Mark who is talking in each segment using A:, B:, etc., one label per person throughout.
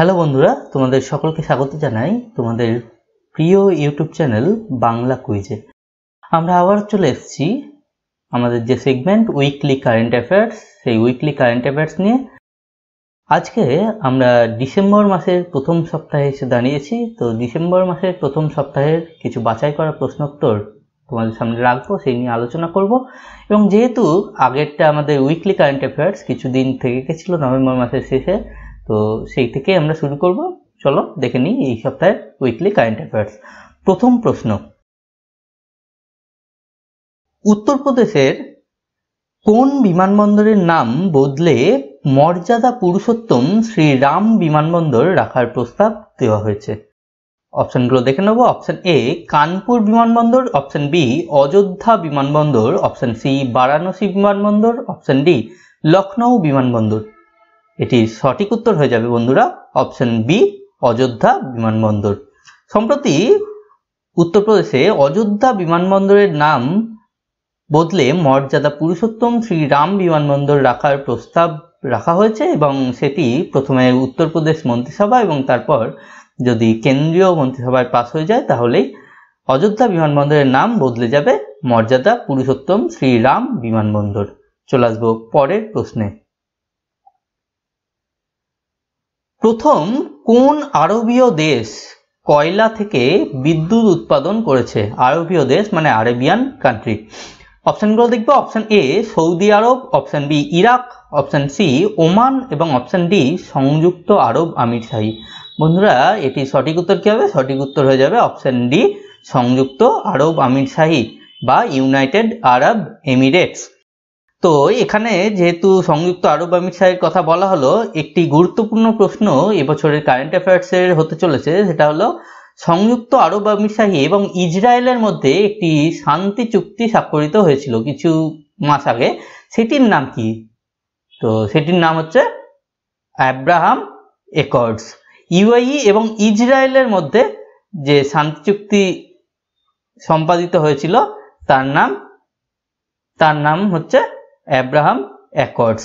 A: hello বন্ধুরা তোমাদের সকলকে স্বাগত জানাই তোমাদের প্রিয় ইউটিউব চ্যানেল বাংলা কুইজে আমরা আবার চলে এসেছি আমাদের যে সেগমেন্ট উইকলি কারেন্ট অ্যাফেয়ার্স সেই উইকলি কারেন্ট অ্যাফেয়ার্স নিয়ে আজকে আমরা ডিসেম্বর মাসের প্রথম সপ্তাহে এসে দাঁড়িয়েছি তো ডিসেম্বর মাসের প্রথম সপ্তাহের কিছু বাছাই করা প্রশ্নোত্তর তোমাদের সামনে রাখবো সেই নিয়ে আলোচনা করব এবং যেহেতু আগেরটা আমাদের উইকলি কারেন্ট অ্যাফেয়ার্স কিছুদিন থেকে গেছিলো নভেম্বর মাসের শেষে তো সেই থেকে আমরা শুরু করব চলো দেখে নিই এই সপ্তাহে উইকলি কারেন্ট অ্যাফেয়ার্স প্রথম প্রশ্ন উত্তরপ্রদেশের কোন বিমানবন্দরের নাম বদলে মর্যাদা পুরুষোত্তম শ্রীরাম বিমানবন্দর রাখার প্রস্তাব দেওয়া হয়েছে অপশনগুলো দেখে নেব অপশন এ কানপুর বিমানবন্দর অপশন বি অযোধ্যা বিমানবন্দর অপশন সি বারাণসী বিমানবন্দর অপশন ডি লখনৌ বিমানবন্দর এটির সঠিক উত্তর হয়ে যাবে বন্ধুরা অপশন বি অযোধ্যা বিমানবন্দর সম্প্রতি উত্তরপ্রদেশে অযোধ্যা বিমানবন্দরের নাম বদলে মর্যাদা পুরুষোত্তম শ্রীরাম বিমানবন্দর রাখার প্রস্তাব রাখা হয়েছে এবং সেটি প্রথমে উত্তরপ্রদেশ মন্ত্রিসভা এবং তারপর যদি কেন্দ্রীয় মন্ত্রিসভায় পাশ হয়ে যায় তাহলেই অযোধ্যা বিমানবন্দরের নাম বদলে যাবে মর্যাদা পুরুষোত্তম শ্রীরাম বিমানবন্দর চলে আসবো পরের প্রশ্নে প্রথম কোন আরবীয় দেশ কয়লা থেকে বিদ্যুৎ উৎপাদন করেছে আরবীয় দেশ মানে আরেবিয়ান কান্ট্রি অপশানগুলো দেখবো option A Saudi Arab option B Iraq option C Oman এবং অপশান ডি সংযুক্ত আরব আমিরশাহী বন্ধুরা এটি সঠিক উত্তর কী হবে সঠিক উত্তর হয়ে যাবে অপশান ডি সংযুক্ত আরব আমিরশাহী বা ইউনাইটেড আরব এমিরেটস তো এখানে যেহেতু সংযুক্ত আরব আমিরশাহের কথা বলা হলো একটি গুরুত্বপূর্ণ প্রশ্ন এবছরের কারেন্ট অ্যাফেয়ার্সের হতে চলেছে সেটা হলো সংযুক্ত আরব আমিরশাহী এবং ইসরায়েলের মধ্যে একটি শান্তি চুক্তি স্বাক্ষরিত হয়েছিল কিছু মাস আগে সেটির নাম কি তো সেটির নাম হচ্ছে অ্যাব্রাহাম একর্ডস ইউএই এবং ইসরায়েলের মধ্যে যে শান্তি চুক্তি সম্পাদিত হয়েছিল তার নাম তার নাম হচ্ছে অ্যাব্রাহাম অ্যাকর্ডস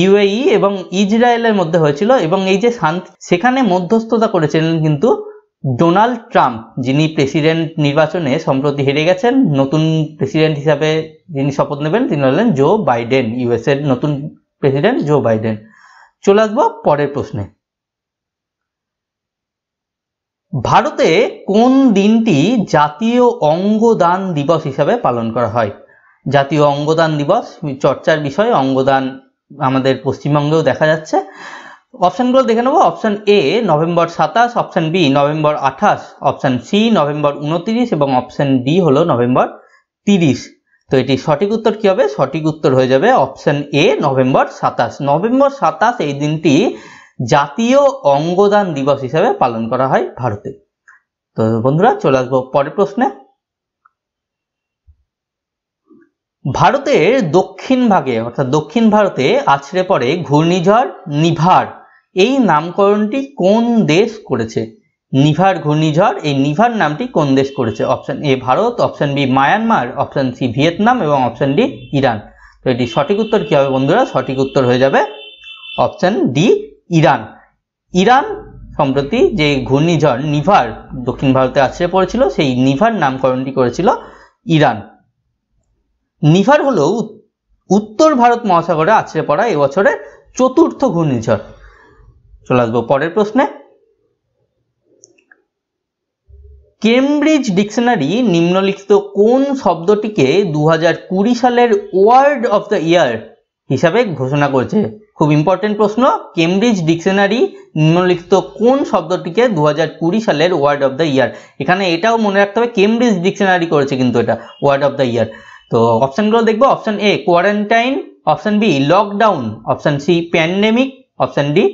A: ইউএই এবং ইসরায়েলের মধ্যে হয়েছিল এবং এই যে শান্তি সেখানে মধ্যস্থতা করেছিলেন কিন্তু ডোনাল্ড ট্রাম্প যিনি প্রেসিডেন্ট নির্বাচনে সম্প্রতি হেরে গেছেন নতুন প্রেসিডেন্ট হিসাবে যিনি শপথ নেবেন তিনি হলেন জো বাইডেন ইউএসএর নতুন প্রেসিডেন্ট জো বাইডেন চলে আসবো পরের প্রশ্নে ভারতে কোন দিনটি জাতীয় অঙ্গদান দিবস হিসাবে পালন করা হয় জাতীয় অঙ্গদান দিবস চর্চার বিষয়ে অঙ্গদান আমাদের পশ্চিমবঙ্গেও দেখা যাচ্ছে অপশানগুলো দেখে নেবো অপশান এ নভেম্বর সাতাশ অপশান বি নভেম্বর আঠাশ অপশান সি নভেম্বর উনত্রিশ এবং অপশান ডি হলো নভেম্বর তিরিশ তো এটি সঠিক উত্তর কি হবে সঠিক উত্তর হয়ে যাবে অপশান এ নভেম্বর সাতাশ নভেম্বর সাতাশ এই দিনটি জাতীয় অঙ্গদান দিবস হিসাবে পালন করা হয় ভারতে তো বন্ধুরা চলে আসবো পরের প্রশ্নে ভারতের দক্ষিণ ভাগে অর্থাৎ দক্ষিণ ভারতে আছড়ে পড়ে ঘূর্ণিঝড় নিভার এই নামকরণটি কোন দেশ করেছে নিভার ঘূর্ণিঝড় এই নিভার নামটি কোন দেশ করেছে option A Bharat option B Myanmar option C Vietnam এবং অপশন ডি ইরান তো এটি সঠিক উত্তর কী হবে বন্ধুরা সঠিক উত্তর হয়ে যাবে অপশন ডি ইরান ইরান সম্প্রতি যে ঘূর্ণিঝড় নিভার দক্ষিণ ভারতে আছড়ে পড়েছিল সেই নিভার নামকরণটি করেছিল ইরান নিভার হলো উত্তর ভারত মহাসাগরে আছড়ে পড়া এবছরের চতুর্থ ঘূর্ণিঝড় চলে আসবো পরের প্রশ্নে কেমব্রিজ ডিকশনারি নিম্নলিখিত কোন শব্দটিকে দু সালের ওয়ার্ড অফ দ্য ইয়ার হিসাবে ঘোষণা করেছে খুব ইম্পর্টেন্ট প্রশ্ন কেমব্রিজ ডিকশনারি নিম্নলিখিত কোন শব্দটিকে দু সালের ওয়ার্ড অফ দ্য ইয়ার এখানে এটাও মনে রাখতে হবে কেমব্রিজ ডিকশনারি করেছে কিন্তু এটা ওয়ার্ড অফ দ্য ইয়ার তো অপশনগুলো দেখবো option A quarantine option B lockdown option C pandemic option D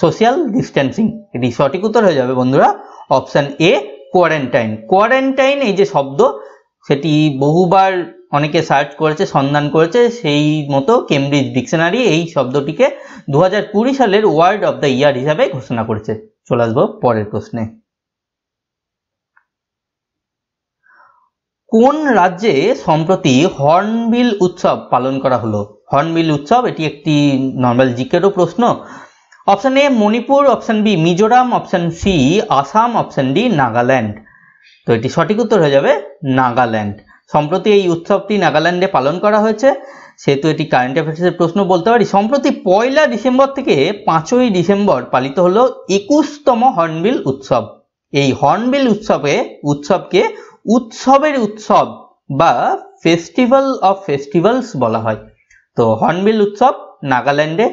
A: social distancing এটি সঠিক উত্তর হয়ে যাবে বন্ধুরা অপশন এ কোয়ারেন্টাইন কোয়ারেন্টাইন এই যে শব্দ সেটি বহুবার অনেকে সার্চ করেছে সন্ধান করেছে সেই মতো কেমব্রিজ ডিকশনারি এই শব্দটিকে দু সালের ওয়ার্ড অব দ্য ইয়ার হিসাবে ঘোষণা করেছে চলে আসবো পরের প্রশ্নে কোন রাজ্যে সম্প্রতি হর্নবিল উৎসব পালন করা হলো হর্নবিল উৎসব এটি একটি নর্মাল জিকেরও প্রশ্ন option A Manipur option B Mizoram option C Assam option D Nagaland তো এটি সঠিক উত্তর হয়ে যাবে নাগাল্যান্ড সম্প্রতি এই উৎসবটি নাগাল্যান্ডে পালন করা হয়েছে সেহেতু এটি কারেন্ট অ্যাফেয়ার্সের প্রশ্ন বলতে পারি সম্প্রতি পয়লা ডিসেম্বর থেকে পাঁচই ডিসেম্বর পালিত হলো একুশতম হর্নবিল উৎসব এই হর্নবিল উৎসবে উৎসবকে উৎসবের উৎসব বা ফেস্টিভ্যাল অফ ফেস্টিভ্যালস বলা হয় তো হর্নবিল উৎসব নাগাল্যান্ডে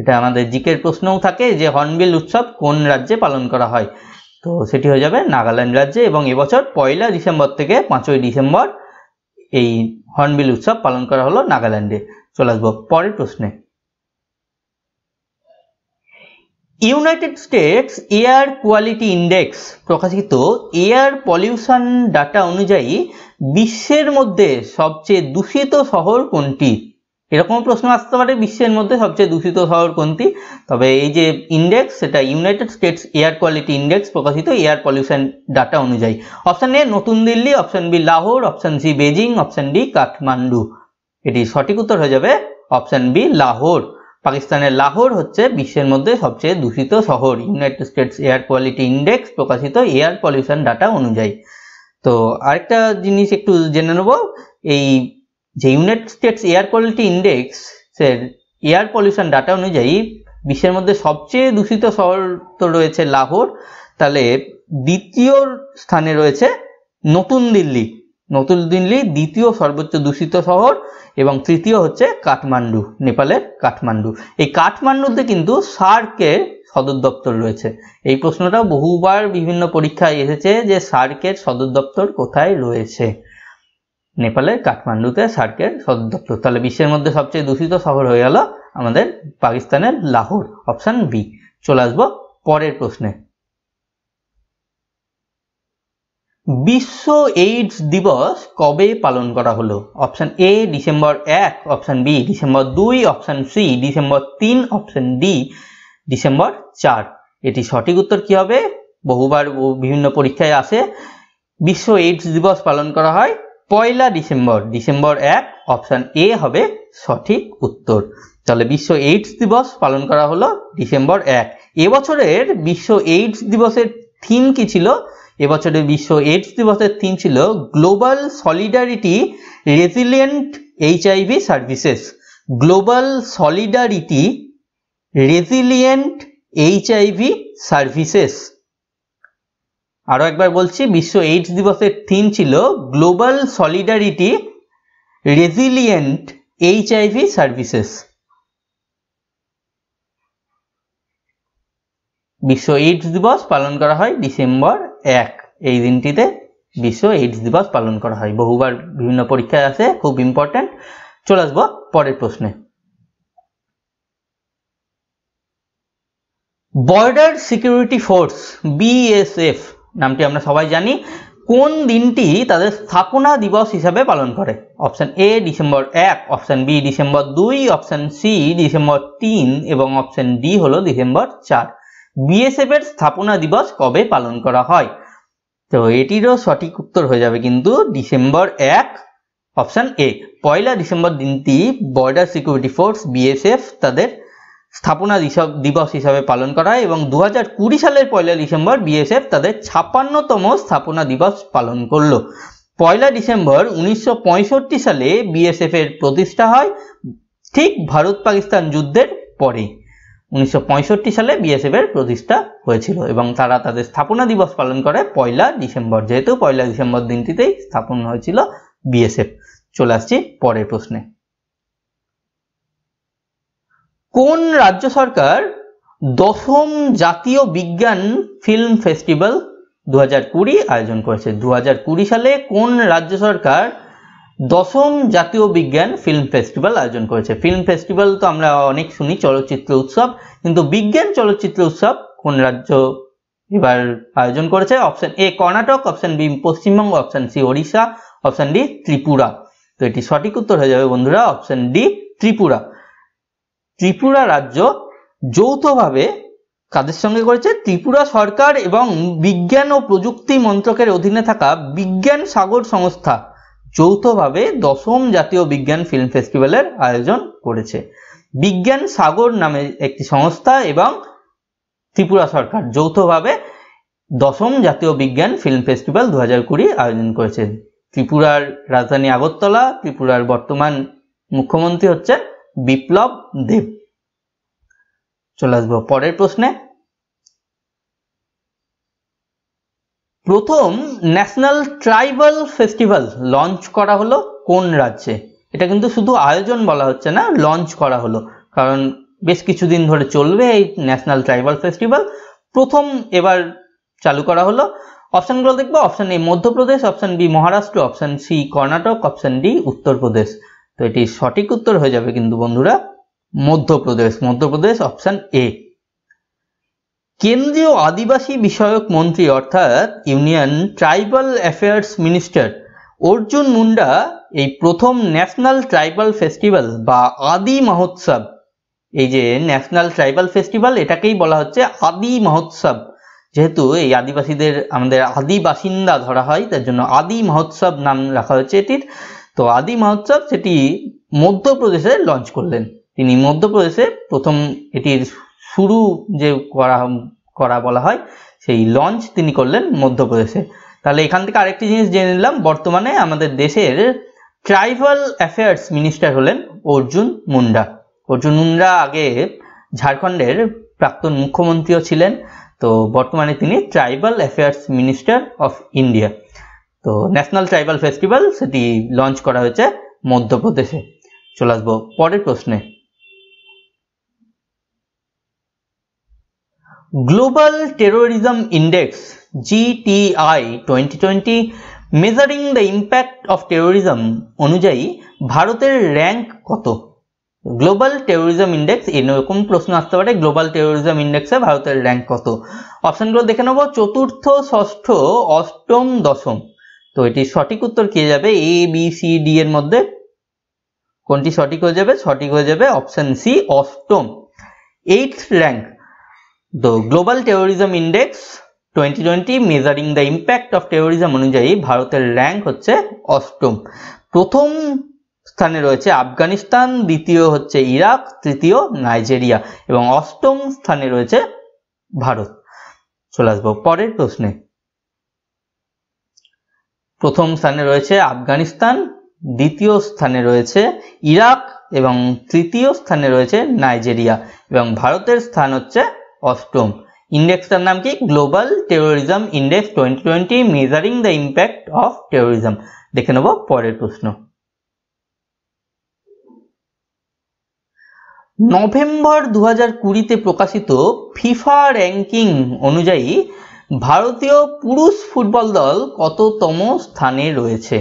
A: এটা আমাদের জিকের প্রশ্নও থাকে যে হর্নবিল উৎসব কোন রাজ্যে পালন করা হয় তো সেটি হয়ে যাবে নাগাল্যান্ড রাজ্যে এবং এবছর পয়লা ডিসেম্বর থেকে পাঁচই ডিসেম্বর এই হর্নবিল উৎসব পালন করা হলো নাগাল্যান্ডে চলে আসবো পরের প্রশ্নে United States air quality index প্রকাশিত এয়ার পলিউশন ডাটা অনুযায়ী বিশ্বের মধ্যে সবচেয়ে দূষিত শহর কোনটি এরকম প্রশ্ন আসতে পারে বিশ্বের মধ্যে সবচেয়ে দূষিত শহর কোনটি তবে এই যে ইন্ডেক্স সেটা United States air quality index প্রকাশিত এয়ার পলিউশন ডাটা অনুযায়ী অপশান এ নতুন Delhi option B Lahore option C Beijing option D Kathmandu এটি সঠিক উত্তর হয়ে যাবে অপশান বি লাহোর পাকিস্তানের লাহোর হচ্ছে বিশ্বের মধ্যে সবচেয়ে দূষিত শহর United States air quality index প্রকাশিত এয়ার পলিউশন ডাটা অনুযায়ী তো আরেকটা জিনিস একটু জেনে নেব এই যে United States air quality index এর এয়ার পলিউশন ডাটা অনুযায়ী বিশ্বের মধ্যে সবচেয়ে দূষিত শহর তো রয়েছে লাহোর তাহলে দ্বিতীয় স্থানে রয়েছে নতুন দিল্লি নতুন দিল্লি দ্বিতীয় সর্বোচ্চ দূষিত শহর এবং তৃতীয় হচ্ছে কাঠমান্ডু নেপালের কাঠমান্ডু এই কাঠমান্ডুতে কিন্তু সার্কের সদর দপ্তর রয়েছে এই প্রশ্নটা বহুবার বিভিন্ন পরীক্ষায় এসেছে যে সার্কের সদর দপ্তর কোথায় রয়েছে নেপালের কাঠমান্ডুতে সার্কের সদর দপ্তর তাহলে বিশ্বের মধ্যে সবচেয়ে দূষিত শহর হয়ে গেল আমাদের পাকিস্তানের লাহোর অপশান বি চলে আসবো পরের প্রশ্নে বিশ্ব এইডস দিবস কবে পালন করা হলো অপশন এ ডিসেম্বর এক অপশন বি ডিসেম্বর দুই অপশন সি ডিসেম্বর তিন অপশন ডি ডিসেম্বর চার এটি সঠিক উত্তর কি হবে বহুবার বিভিন্ন পরীক্ষায় আসে বিশ্ব এইডস দিবস পালন করা হয় পয়লা ডিসেম্বর ডিসেম্বর এক অপশন এ হবে সঠিক উত্তর তাহলে বিশ্ব এইডস দিবস পালন করা হলো ডিসেম্বর এক এবছরের বিশ্ব এইডস দিবসের থিম কি ছিল এবছরের বিশ্ব এইডস দিবসের থিম ছিল global solidarity resilient HIV services global solidarity resilient HIV services আরও একবার বলছি বিশ্ব এইডস দিবসের থিম ছিল global solidarity resilient HIV services বিশ্ব এইডস দিবস পালন করা হয় ডিসেম্বর এক এই দিনটিতে বিশ্ব এইডস দিবস পালন করা হয় বহুবার বিভিন্ন পরীক্ষায় আছে খুব ইম্পর্টেন্ট চলে আসবো পরের প্রশ্নে বর্ডার সিকিউরিটি ফোর্স বিএসএফ নামটি আমরা সবাই জানি কোন দিনটি তাদের স্থাপনা দিবস হিসাবে পালন করে অপশান এ ডিসেম্বর এক অপশান বি ডিসেম্বর দুই অপশান সি ডিসেম্বর তিন এবং অপশান ডি হলো ডিসেম্বর চার বিএসএফ এর স্থাপনা দিবস কবে পালন করা হয় তো এটিরও সঠিক উত্তর হয়ে যাবে কিন্তু ডিসেম্বর এক অপশন এ পয়লা ডিসেম্বর দিনটি বর্ডার সিকিউরিটি ফোর্স বিএসএফ তাদের স্থাপনা দিবস হিসাবে পালন করা হয় এবং দু সালের পয়লা ডিসেম্বর বিএসএফ তাদের ছাপ্পান্নতম স্থাপনা দিবস পালন করলো পয়লা ডিসেম্বর উনিশশো সালে বিএসএফ এর প্রতিষ্ঠা হয় ঠিক ভারত পাকিস্তান যুদ্ধের পরে উনিশশো সালে বিএসএফ এর প্রতিষ্ঠা হয়েছিল এবং তারা তাদের স্থাপনা দিবস পালন করে পয়লা ডিসেম্বর যেহেতু পয়লা ডিসেম্বর দিনটিতেই স্থাপন হয়েছিল বিএসএফ চলে আসছি পরের প্রশ্নে কোন রাজ্য সরকার দশম জাতীয় বিজ্ঞান ফিল্ম ফেস্টিভ্যাল দু আয়োজন করেছে দু সালে কোন রাজ্য সরকার দশম জাতীয় বিজ্ঞান ফিল্ম ফেস্টিভ্যাল আয়োজন করেছে ফিল্ম ফেস্টিভ্যাল তো আমরা অনেক শুনি চলচ্চিত্র উৎসব কিন্তু বিজ্ঞান চলচ্চিত্র উৎসব কোন রাজ্য এবার আয়োজন করেছে option A Karnataka option B Paschimbanga option C Odisha option D Tripura তো এটি সঠিক উত্তর হয়ে যাবে বন্ধুরা অপশন ডি ত্রিপুরা ত্রিপুরা রাজ্য যৌথভাবে কাদের সঙ্গে করেছে ত্রিপুরা সরকার এবং বিজ্ঞান ও প্রযুক্তি মন্ত্রকের অধীনে থাকা বিজ্ঞান সাগর সংস্থা যৌথভাবে দশম জাতীয় বিজ্ঞান ফিল্ম ফেস্টিভ্যালের আয়োজন করেছে বিজ্ঞান সাগর নামে একটি সংস্থা এবং ত্রিপুরা সরকার যৌথভাবে দশম জাতীয় বিজ্ঞান ফিল্ম ফেস্টিভ্যাল দু হাজার কুড়ি আয়োজন করেছে ত্রিপুরার রাজধানী আগরতলা ত্রিপুরার বর্তমান মুখ্যমন্ত্রী হচ্ছেন বিপ্লব দেব চলে আসবো পরের প্রশ্নে প্রথম ন্যাশনাল ট্রাইবাল ফেস্টিভ্যাল লঞ্চ করা হলো কোন রাজ্যে এটা কিন্তু শুধু আয়োজন বলা হচ্ছে না লঞ্চ করা হলো কারণ বেশ কিছুদিন ধরে চলবে এই ন্যাশনাল ট্রাইবাল ফেস্টিভ্যাল প্রথম এবার চালু করা হলো অপশানগুলো দেখবো option A Madhya Pradesh option B Maharashtra option C Karnataka option D Uttar Pradesh তো এটি সঠিক উত্তর হয়ে যাবে কিন্তু বন্ধুরা মধ্যপ্রদেশ মধ্যপ্রদেশ অপশান এ কেন্দ্রীয় আদিবাসী বিষয়ক মন্ত্রী অর্থাৎ union tribal affairs minister Arjun Munda এই প্রথম ন্যাশনাল ট্রাইবাল ফেস্টিভ্যাল বা আদি মহোৎসব এই যে ন্যাশনাল ট্রাইবাল ফেস্টিভ্যাল এটাকেই বলা হচ্ছে আদি মহোৎসব যেহেতু এই আদিবাসীদের আমাদের আদি বাসিন্দা ধরা হয় তার জন্য আদি মহোৎসব নাম রাখা হয়েছে এটির তো আদি মহোৎসব সেটি মধ্যপ্রদেশে লঞ্চ করলেন তিনি মধ্যপ্রদেশে প্রথম এটির শুরু যে করা করা বলা হয় সেই লঞ্চ তিনি করলেন মধ্যপ্রদেশে তাহলে এখান থেকে আরেকটি জিনিস জেনে নিলাম বর্তমানে আমাদের দেশের ট্রাইবাল অ্যাফেয়ার্স মিনিস্টার হলেন অর্জুন মুন্ডা অর্জুন মুন্ডা আগে ঝাড়খণ্ডের প্রাক্তন মুখ্যমন্ত্রীও ছিলেন তো বর্তমানে তিনি tribal affairs minister of India তো ন্যাশনাল ট্রাইবাল ফেস্টিভ্যাল সেটি লঞ্চ করা হয়েছে মধ্যপ্রদেশে চলে আসবো পরের প্রশ্নে Global Terrorism Index GTI 2020 measuring the impact of terrorism অনুযায়ী ভারতের র্যাঙ্ক কত গ্লোবাল টেরোরিজম ইন্ডেক্স এরকম প্রশ্ন আসতে পারে গ্লোবাল টেরোরিজম ইন্ডেক্সে ভারতের র্যাঙ্ক কত অপশনগুলো দেখে নেব চতুর্থ ষষ্ঠ অষ্টম দশম তো এটি সঠিক উত্তর কে যাবে এ বি সি ডি এর মধ্যে কোনটি সঠিক হয়ে যাবে সঠিক হয়ে যাবে অপশন সি অষ্টম eight rank the global terrorism index twenty twenty measuring the impact of terrorism অনুযায়ী ভারতের র্যাঙ্ক হচ্ছে অষ্টম প্রথম স্থানে রয়েছে আফগানিস্তান দ্বিতীয় হচ্ছে ইরাক তৃতীয় নাইজেরিয়া এবং অষ্টম স্থানে রয়েছে ভারত চলে আসবো পরের প্রশ্নে প্রথম স্থানে রয়েছে আফগানিস্তান দ্বিতীয় স্থানে রয়েছে ইরাক এবং তৃতীয় স্থানে রয়েছে নাইজেরিয়া এবং ভারতের স্থান হচ্ছে অষ্টম ইন্ডেক্সটার নাম কি global terrorism index twenty twenty measuring the impact of terrorism দেখে নেব পরের প্রশ্ন নভেম্বর দু হাজার কুড়িতে প্রকাশিত ফিফা র্যাঙ্কিং অনুযায়ী ভারতীয় পুরুষ ফুটবল দল কততম স্থানে রয়েছে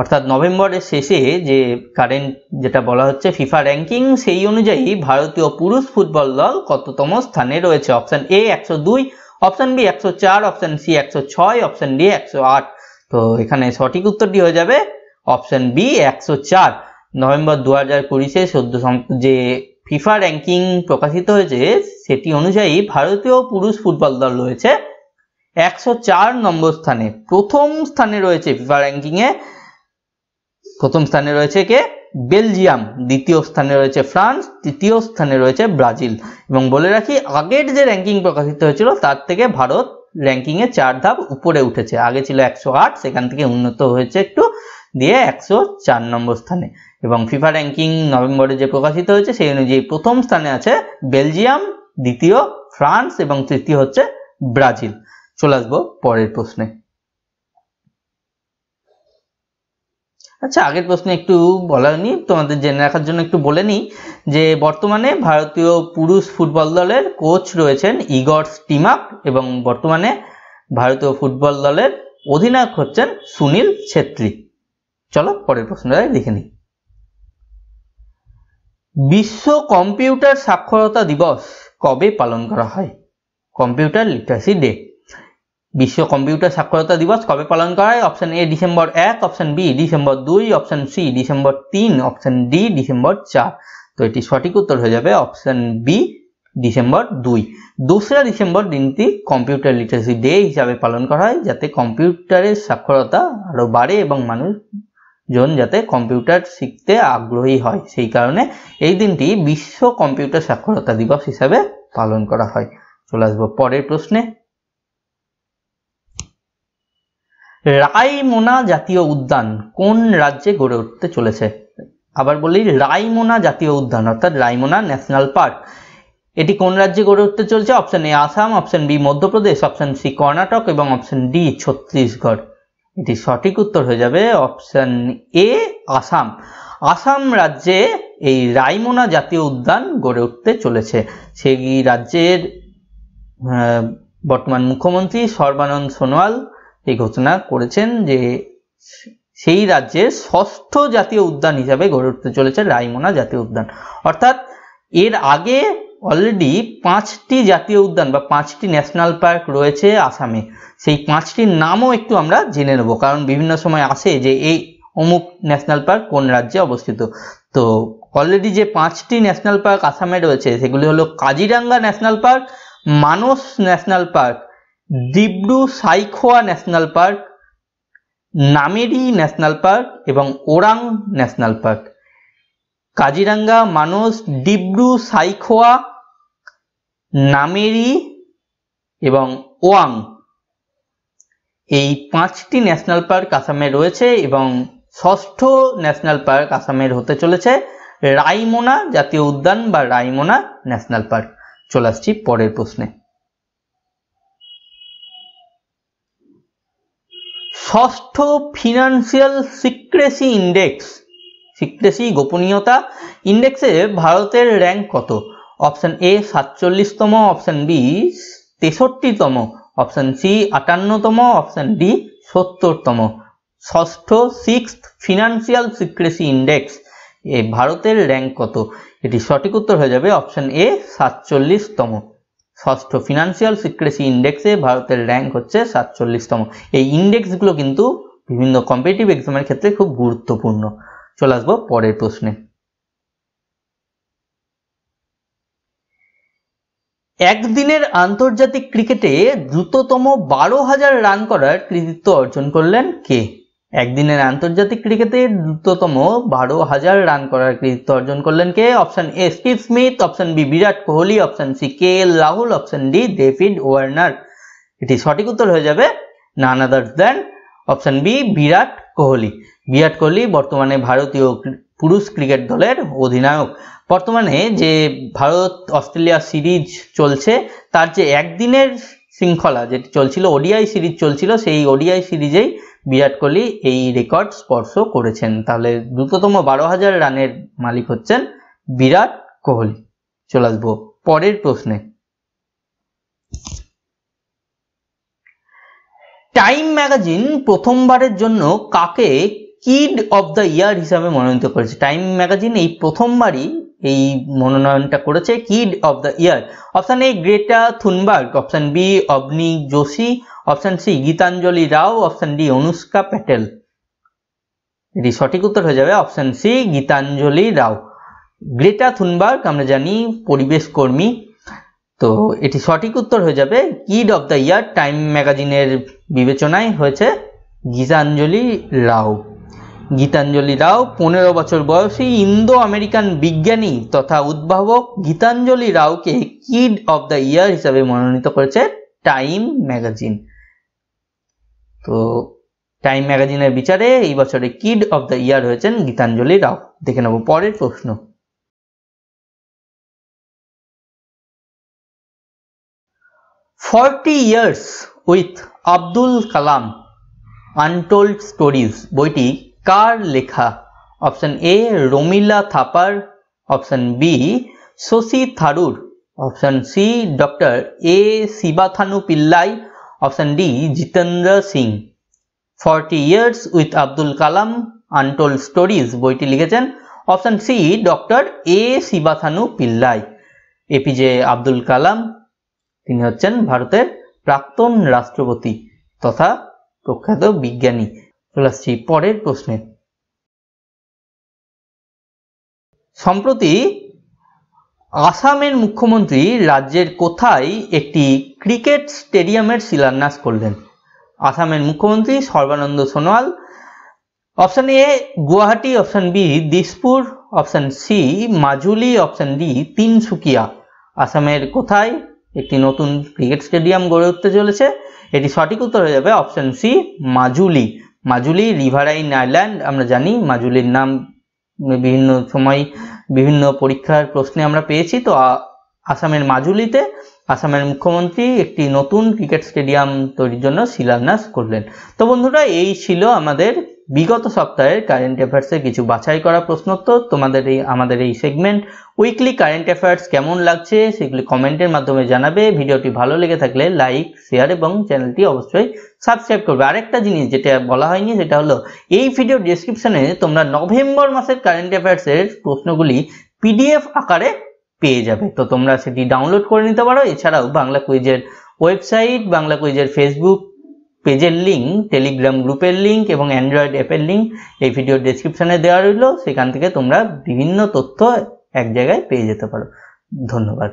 A: অর্থাৎ নভেম্বরের শেষে যে কারেন্ট যেটা বলা হচ্ছে ফিফা র্যাঙ্কিং সেই অনুযায়ী ভারতীয় পুরুষ ফুটবল দল কততম স্থানে রয়েছে অপশন এ একশো দুই অপশন বি একশো চার অপশন সি একশো ছয় অপশন ডি একশো আট তো এখানে সঠিক উত্তরটি হয়ে যাবে অপশন বি একশো চার নভেম্বর দু হাজার কুড়িতে সদ্য যে ফিফা র্যাঙ্কিং প্রকাশিত হয়েছে সেটি অনুযায়ী ভারতীয় পুরুষ ফুটবল দল রয়েছে একশো চার নম্বর স্থানে প্রথম স্থানে রয়েছে ফিফা র্যাঙ্কিংয়ে প্রথম স্থানে রয়েছে কে বেলজিয়াম দ্বিতীয় স্থানে রয়েছে ফ্রান্স তৃতীয় স্থানে রয়েছে ব্রাজিল এবং বলে রাখি আগের যে র্যাঙ্কিং প্রকাশিত হয়েছিল তার থেকে ভারত র্যাঙ্কিংয়ে চার ধাপ উপরে উঠেছে আগে ছিল একশো আট সেখান থেকে উন্নত হয়েছে একটু দিয়ে একশো চার নম্বর স্থানে এবং ফিফা র্যাঙ্কিং নভেম্বরে যে প্রকাশিত হয়েছে সেই অনুযায়ী প্রথম স্থানে আছে বেলজিয়াম দ্বিতীয় ফ্রান্স এবং তৃতীয় হচ্ছে ব্রাজিল চলে আসবো পরের প্রশ্নে আচ্ছা আগের প্রশ্নে একটু বলা হয়নি তোমাদের জেনে রাখার জন্য একটু বলে নিই যে বর্তমানে ভারতীয় পুরুষ ফুটবল দলের কোচ রয়েছেন ইগর স্টিমাক এবং বর্তমানে ভারতীয় ফুটবল দলের অধিনায়ক হচ্ছেন সুনীল ছেত্রী চলো পরের প্রশ্নটাই দেখে নিই বিশ্ব কম্পিউটার সাক্ষরতা দিবস কবে পালন করা হয় কম্পিউটার লিটারেসি ডে বিশ্ব কম্পিউটার সাক্ষরতা দিবস কবে পালন করা হয় অপশন এ ডিসেম্বর এক অপশন বি ডিসেম্বর দুই অপশন সি ডিসেম্বর তিন অপশন ডি ডিসেম্বর চার তো এটি সঠিক উত্তর হয়ে যাবে অপশন বি ডিসেম্বর দুই দোসরা ডিসেম্বর দিনটি কম্পিউটার লিটারেসি ডে হিসাবে পালন করা হয় যাতে কম্পিউটারের সাক্ষরতা আরও বাড়ে এবং মানুষজন যাতে কম্পিউটার শিখতে আগ্রহী হয় সেই কারণে এই দিনটি বিশ্ব কম্পিউটার সাক্ষরতা দিবস হিসাবে পালন করা হয় চলে আসবো পরের প্রশ্নে রাইমোনা জাতীয় উদ্যান কোন রাজ্যে গড়ে উঠতে চলেছে আবার বলি রাইমোনা জাতীয় উদ্যান অর্থাৎ রাইমোনা ন্যাশনাল পার্ক এটি কোন রাজ্যে গড়ে উঠতে চলছে option A Assam option B Madhya Pradesh option C Karnataka এবং অপশন ডি ছত্তিশগড় এটি সঠিক উত্তর হয়ে যাবে অপশন এ আসাম আসাম রাজ্যে এই রাইমোনা জাতীয় উদ্যান গড়ে উঠতে চলেছে সেই রাজ্যের বর্তমান মুখ্যমন্ত্রী সর্বানন্দ সোনোয়াল এই ঘোষণা করেছেন যে সেই রাজ্যে ষষ্ঠ জাতীয় উদ্যান হিসাবে গড়ে উঠতে চলেছে রায়মোনা জাতীয় উদ্যান অর্থাৎ এর আগে অলরেডি পাঁচটি জাতীয় উদ্যান বা পাঁচটি ন্যাশনাল পার্ক রয়েছে আসামে সেই পাঁচটির নামও একটু আমরা জেনে নেব কারণ বিভিন্ন সময় আসে যে এই অমুক ন্যাশনাল পার্ক কোন রাজ্যে অবস্থিত তো অলরেডি যে পাঁচটি ন্যাশনাল পার্ক আসামে রয়েছে সেগুলি হলো Kaziranga national park Manas national park Dibru Saikhowa national park Nameri national park এবং ওরাং ন্যাশনাল পার্ক কাজিরাঙ্গা মানুষ ডিব্রু সাইখোয়া নামেরি এবং ওয়াং এই পাঁচটি ন্যাশনাল পার্ক আসামে রয়েছে এবং ষষ্ঠ ন্যাশনাল পার্ক আসামের হতে চলেছে রাইমোনা জাতীয় উদ্যান বা রাইমোনা ন্যাশনাল পার্ক চলে আসছি পরের প্রশ্নে ষষ্ঠ ফিনান্সিয়াল সিক্রেসি ইন্ডেক্স সিক্রেসি গোপনীয়তা ইন্ডেক্সে ভারতের র্যাঙ্ক কত অপশান এ সাতচল্লিশতম অপশান বি তেষট্টিতম অপশান সি আটান্নতম অপশান ডি সত্তরতম ষষ্ঠ সিক্স ফিনান্সিয়াল সিক্রেসি ইন্ডেক্স এ ভারতের র্যাঙ্ক কত এটি সঠিক উত্তর হয়ে যাবে অপশান এ সাতচল্লিশতম ষষ্ঠ ফিনান্সিয়াল সিক্রেসি ইন্ডেক্সে ভারতের র্যাঙ্ক হচ্ছে সাতচল্লিশতম এই ইন্ডেক্সগুলো কিন্তু বিভিন্ন কম্পিটিটিভ এক্সামের ক্ষেত্রে খুব গুরুত্বপূর্ণ চলে আসবো পরের প্রশ্নে একদিনের আন্তর্জাতিক ক্রিকেটে দ্রুততম বারো হাজার রান করার কৃতিত্ব অর্জন করলেন কে একদিনের আন্তর্জাতিক ক্রিকেটে দ্রুততম বারো হাজার রান করার কৃতিত্ব অর্জন করলেন কে option A Steve Smith option B Virat Kohli option C K L Rahul option D David Warner এটি সঠিক উত্তর হয়ে যাবে none others than option B Virat Kohli Virat Kohli বর্তমানে ভারতীয় পুরুষ ক্রিকেট দলের অধিনায়ক বর্তমানে যে ভারত অস্ট্রেলিয়া সিরিজ চলছে তার যে একদিনের শৃঙ্খলা যেটি চলছিল ওডিআই সিরিজ চলছিল সেই ওডিআই সিরিজেই বিরাট কোহলি এই রেকর্ড স্পর্শ করেছেন তাহলে দ্রুততম বারো হাজার রানের মালিক হচ্ছেন বিরাট কোহলি চলে আসবো পরের প্রশ্নে টাইম ম্যাগাজিন প্রথমবারের জন্য কাকে কিড অব দ্য ইয়ার হিসাবে মনোনীত করেছে টাইম ম্যাগাজিন এই প্রথমবারই এই মনোনয়নটা করেছে kid of the year option A Greta Thunberg option B Avani Joshi option C Gitanjali Rao option D Anushka Patel এটি সঠিক উত্তর হয়ে যাবে option C Gitanjali Rao Greta Thunberg আমরা জানি পরিবেশ কর্মী তো এটি সঠিক উত্তর হয়ে যাবে kid of the year Time ম্যাগাজিনের বিবেচনায় হয়েছে গীতাঞ্জলি রাও গীতাঞ্জলি রাও পনেরো বছর বয়সী ইন্দো আমেরিকান বিজ্ঞানী তথা উদ্ভাবক গীতাঞ্জলি রাওকে কিড অফ দ্য ইয়ার হিসাবে মনোনীত করেছে টাইম ম্যাগাজিন তো টাইম ম্যাগাজিনের বিচারে এই বছরে কিড অব দ্য ইয়ার হয়েছেন গীতাঞ্জলি রাও দেখে নেব পরের প্রশ্ন forty years with Abdul Kalam untold stories বইটি কার লেখা option A Romila Thapar option B Shashi Tharoor option C doctor A Sivathanu Pillai option D Jitendra Singh forty years with Abdul Kalam Untold stories বইটি লিখেছেন option C doctor A Sivathanu Pillai APJ Abdul Kalam তিনি হচ্ছেন ভারতের প্রাক্তন রাষ্ট্রপতি তথা প্রখ্যাত বিজ্ঞানী চলে আসছি পরের প্রশ্নে সম্প্রতি আসামের মুখ্যমন্ত্রী রাজ্যের কোথায় একটি ক্রিকেট স্টেডিয়ামের শিলান্যাস করলেন আসামের মুখ্যমন্ত্রী Sarbananda Sonowal option A Guwahati option B Dispur option C Majuli option D Tinsukia আসামের কোথায় একটি নতুন ক্রিকেট স্টেডিয়াম গড়ে উঠতে চলেছে এটি সঠিক উত্তর হয়ে যাবে option C Majuli Majuli riverine island আমরা জানি মাজুলির নাম বিভিন্ন সময় বিভিন্ন পরীক্ষার প্রশ্নে আমরা পেয়েছি তো আসামের মাজুলিতে আসামের মুখ্যমন্ত্রী একটি নতুন ক্রিকেট স্টেডিয়াম তৈরির জন্য শিলান্যাস করলেন তো বন্ধুরা এই ছিল আমাদের বিগত সপ্তাহের কারেন্ট অ্যাফেয়ার্সের কিছু বাছাই করা প্রশ্নোত্তর তোমাদের এই আমাদের এই সেগমেন্ট উইকলি কারেন্ট অ্যাফেয়ার্স কেমন লাগছে সেগুলি কমেন্টের মাধ্যমে জানাবে ভিডিওটি ভালো লেগে থাকলে লাইক শেয়ার এবং চ্যানেলটি অবশ্যই সাবস্ক্রাইব করবে আরেকটা জিনিস যেটা বলা হয়নি সেটা হলো এই ভিডিও ডিসক্রিপশনে তোমরা নভেম্বর মাসের কারেন্ট অ্যাফেয়ার্সের প্রশ্নগুলি পিডিএফ আকারে পেয়ে যাবে তো তোমরা সেটি ডাউনলোড করে নিতে পারো এছাড়াও বাংলা কুইজের ওয়েবসাইট বাংলা কুইজের ফেসবুক পেজের লিঙ্ক টেলিগ্রাম গ্রুপের লিঙ্ক এবং অ্যান্ড্রয়েড অ্যাপের লিঙ্ক এই ভিডিওর ডেসক্রিপশানে দেওয়া রইল সেখান থেকে তোমরা বিভিন্ন তথ্য এক জায়গায় পেয়ে যেতে পারো ধন্যবাদ